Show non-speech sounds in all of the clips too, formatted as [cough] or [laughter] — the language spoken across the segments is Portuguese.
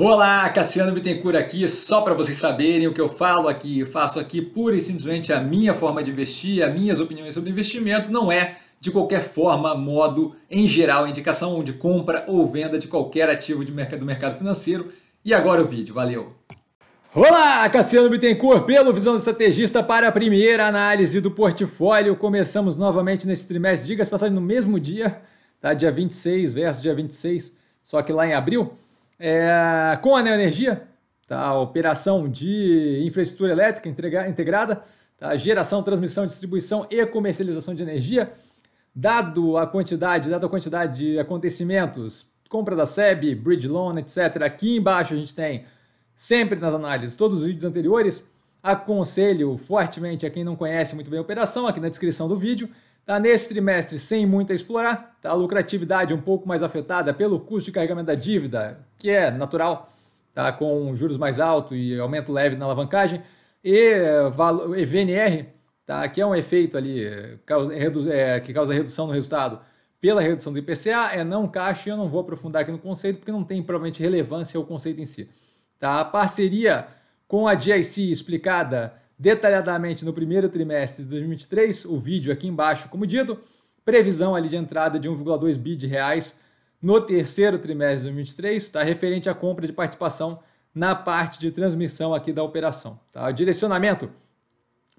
Olá, Cassiano Bittencourt aqui, só para vocês saberem o que eu falo aqui, eu faço aqui pura e simplesmente a minha forma de investir, as minhas opiniões sobre investimento, não é de qualquer forma, modo, em geral, indicação de compra ou venda de qualquer ativo de mercado, do mercado financeiro. E agora o vídeo, valeu! Olá, Cassiano Bittencourt, pelo Visão do Estrategista, para a primeira análise do portfólio. Começamos novamente nesse trimestre, diga-se passagem, no mesmo dia, tá? dia 26 versus dia 26, só que lá em abril. É, com a Neoenergia, tá? operação de infraestrutura elétrica integrada, tá? geração, transmissão, distribuição e comercialização de energia. Dado a quantidade, dada a quantidade de acontecimentos, compra da SEB, bridge loan, etc. Aqui embaixo a gente tem sempre nas análises todos os vídeos anteriores. Aconselho fortemente a quem não conhece muito bem a operação, aqui na descrição do vídeo. Tá nesse trimestre sem muito a explorar, tá a lucratividade um pouco mais afetada pelo custo de carregamento da dívida, que é natural, tá com juros mais altos e aumento leve na alavancagem, e VNR, tá que é um efeito ali é, que causa redução no resultado pela redução do IPCA, é não caixa, e eu não vou aprofundar aqui no conceito, porque não tem provavelmente relevância o conceito em si. Tá? A parceria com a GIC explicada detalhadamente no primeiro trimestre de 2023, o vídeo aqui embaixo, como dito, previsão ali de entrada de 1,2 bi de reais no terceiro trimestre de 2023, está referente à compra de participação na parte de transmissão aqui da operação. Tá? O direcionamento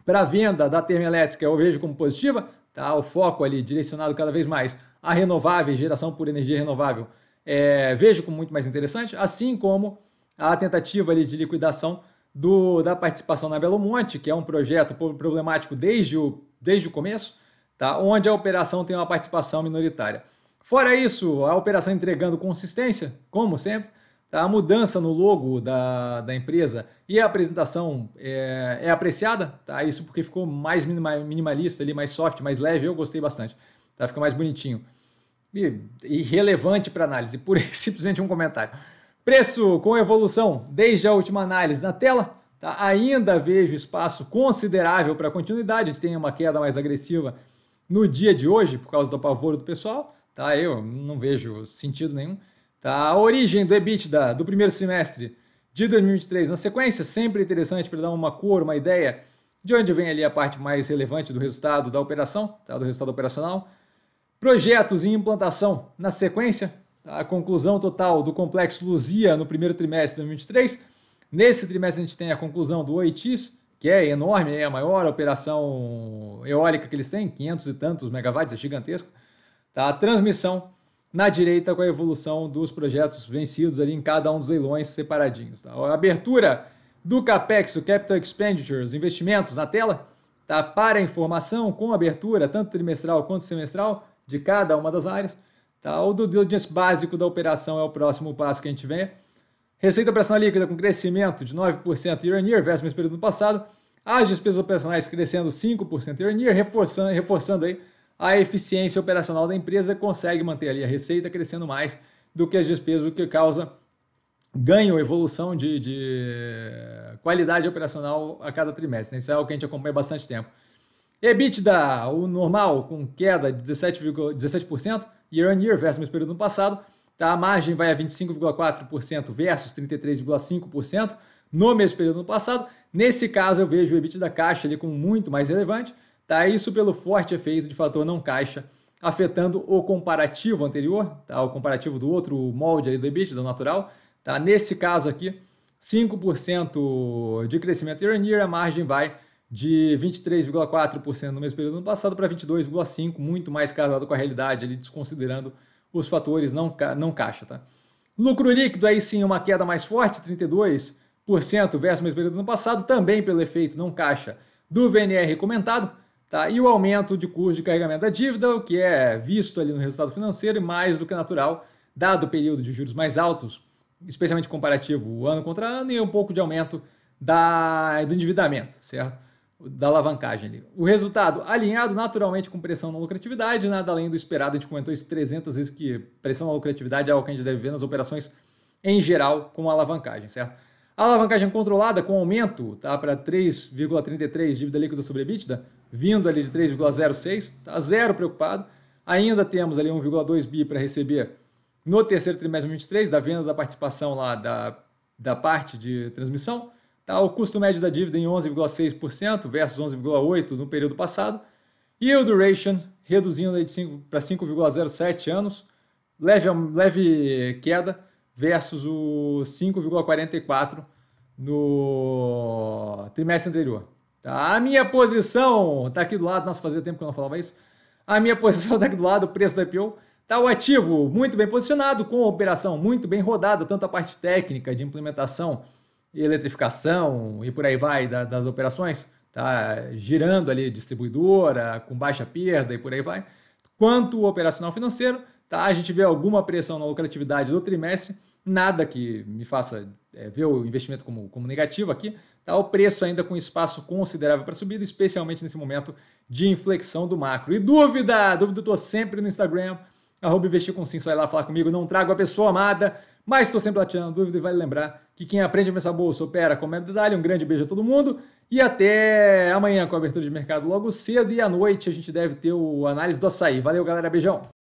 para a venda da termoelétrica eu vejo como positiva, tá? o foco ali direcionado cada vez mais a renovável geração por energia renovável, é, vejo como muito mais interessante, assim como a tentativa ali de liquidação do, da participação na Belo Monte, que é um projeto problemático desde o, desde o começo, tá? onde a operação tem uma participação minoritária. Fora isso, a operação entregando consistência, como sempre, tá? a mudança no logo da, da empresa e a apresentação é, é apreciada, tá? isso porque ficou mais minimalista, ali, mais soft, mais leve, eu gostei bastante, tá? fica mais bonitinho. E, e relevante para análise, por [laughs] simplesmente um comentário. Preço com evolução desde a última análise na tela. Tá? Ainda vejo espaço considerável para continuidade. A gente tem uma queda mais agressiva no dia de hoje por causa do apavoro do pessoal. Tá? Eu não vejo sentido nenhum. Tá? A origem do EBITDA do primeiro semestre de 2023 na sequência, sempre interessante para dar uma cor, uma ideia de onde vem ali a parte mais relevante do resultado da operação, tá? do resultado operacional. Projetos e implantação na sequência, a conclusão total do complexo Luzia no primeiro trimestre de 2023. Nesse trimestre a gente tem a conclusão do Oitis, que é enorme, é a maior operação eólica que eles têm, 500 e tantos megawatts, é gigantesco. Tá? A transmissão na direita com a evolução dos projetos vencidos ali em cada um dos leilões separadinhos. Tá? A abertura do CAPEX, do Capital Expenditures, investimentos na tela, tá? para informação com abertura, tanto trimestral quanto semestral, de cada uma das áreas. Tá? O do diligence básico da operação é o próximo passo que a gente vê. Receita operacional líquida com crescimento de 9% year on year versus mesmo período do passado. As despesas operacionais crescendo 5% year on year, reforçando, reforçando aí a eficiência operacional da empresa, consegue manter ali a receita crescendo mais do que as despesas, o que causa ganho, evolução de, de qualidade operacional a cada trimestre. Né? Isso é algo que a gente acompanha há bastante tempo. EBITDA, o normal, com queda de 17%, 17% year on year versus o mesmo período no passado. Tá? A margem vai a 25,4% versus 33,5% no mesmo período no passado. Nesse caso, eu vejo o EBITDA caixa ali como muito mais relevante. Tá? Isso pelo forte efeito de fator não caixa afetando o comparativo anterior, tá? o comparativo do outro molde ali do EBITDA, do natural. Tá? Nesse caso aqui, 5% de crescimento year on year, a margem vai de 23,4% no mesmo período do ano passado para 22,5%, muito mais casado com a realidade, ali desconsiderando os fatores não, ca não caixa. Tá? Lucro líquido, aí sim, uma queda mais forte, 32% versus o mesmo período do ano passado, também pelo efeito não caixa do VNR comentado, tá? e o aumento de custo de carregamento da dívida, o que é visto ali no resultado financeiro e mais do que natural, dado o período de juros mais altos, especialmente comparativo ano contra ano, e um pouco de aumento da, do endividamento, certo? da alavancagem ali. O resultado alinhado naturalmente com pressão na lucratividade, nada né? além do esperado. A gente comentou isso 300 vezes que pressão na lucratividade é algo que a gente deve ver nas operações em geral com alavancagem, certo? A alavancagem controlada com aumento tá, para 3,33 dívida líquida sobre EBITDA, vindo ali de 3,06, tá zero preocupado. Ainda temos ali 1,2 bi para receber no terceiro trimestre de 2023 da venda da participação lá da, da parte de transmissão. Tá? O custo médio da dívida em 11,6% versus 11,8% no período passado. E o duration reduzindo de 5 para 5,07 anos, leve, leve queda versus o 5,44 no trimestre anterior. Tá? A minha posição está aqui do lado, nossa, fazia tempo que eu não falava isso. A minha posição está [laughs] aqui do lado, o preço do IPO. está o ativo muito bem posicionado, com a operação muito bem rodada, tanto a parte técnica de implementação eletrificação e por aí vai da, das operações, tá girando ali distribuidora com baixa perda e por aí vai, quanto o operacional financeiro, tá? A gente vê alguma pressão na lucratividade do trimestre, nada que me faça é, ver o investimento como, como negativo aqui, tá? O preço ainda com espaço considerável para subida, especialmente nesse momento de inflexão do macro. E dúvida, dúvida eu tô sempre no Instagram, arroba investir com sim, só ir lá falar comigo, não trago a pessoa amada, mas estou sempre lá tirando dúvida e vale lembrar que quem aprende a pensar bolsa opera com medo detalhe. Um grande beijo a todo mundo e até amanhã com a abertura de mercado logo cedo e à noite a gente deve ter o análise do açaí. Valeu, galera. Beijão.